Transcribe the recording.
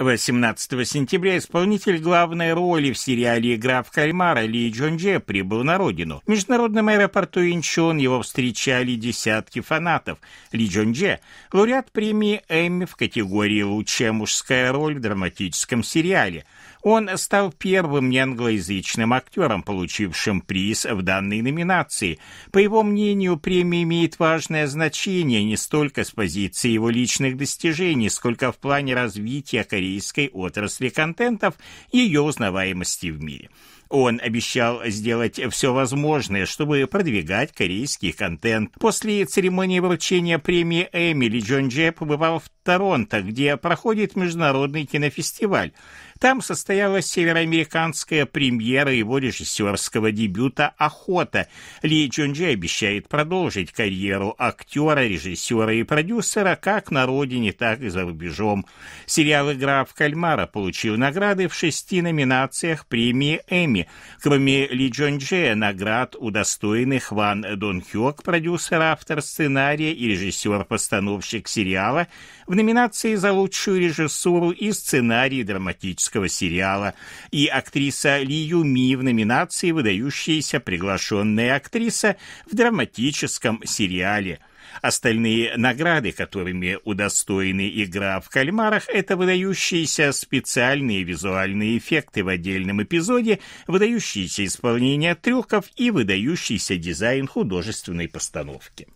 18 сентября исполнитель главной роли в сериале «Игра в кальмара» Ли Джон прибыл на родину. В международном аэропорту Инчон его встречали десятки фанатов. Ли Джон Дже – лауреат премии Эмми в категории «Лучшая мужская роль в драматическом сериале». Он стал первым неанглоязычным актером, получившим приз в данной номинации. По его мнению, премия имеет важное значение не столько с позиции его личных достижений, сколько в плане развития корейской отрасли контентов и ее узнаваемости в мире. Он обещал сделать все возможное, чтобы продвигать корейский контент. После церемонии вручения премии Эмили Джон Джеб побывал в Торонто, где проходит международный кинофестиваль. Там состоялась североамериканская премьера его режиссерского дебюта «Охота». Ли Чунджи обещает продолжить карьеру актера, режиссера и продюсера как на родине, так и за рубежом. Сериал «Игра в кальмара» получил награды в шести номинациях премии «Эмми». Кроме Ли Чунджи, наград удостоены Хван Дон Хёк, продюсер, автор сценария и режиссер-постановщик сериала, в номинации за лучшую режиссуру и сценарий драматического турецкого сериала, и актриса Ли Юми в номинации «Выдающаяся приглашенная актриса» в драматическом сериале – Остальные награды, которыми удостоены игра в кальмарах, это выдающиеся специальные визуальные эффекты в отдельном эпизоде, выдающиеся исполнения трюков и выдающийся дизайн художественной постановки.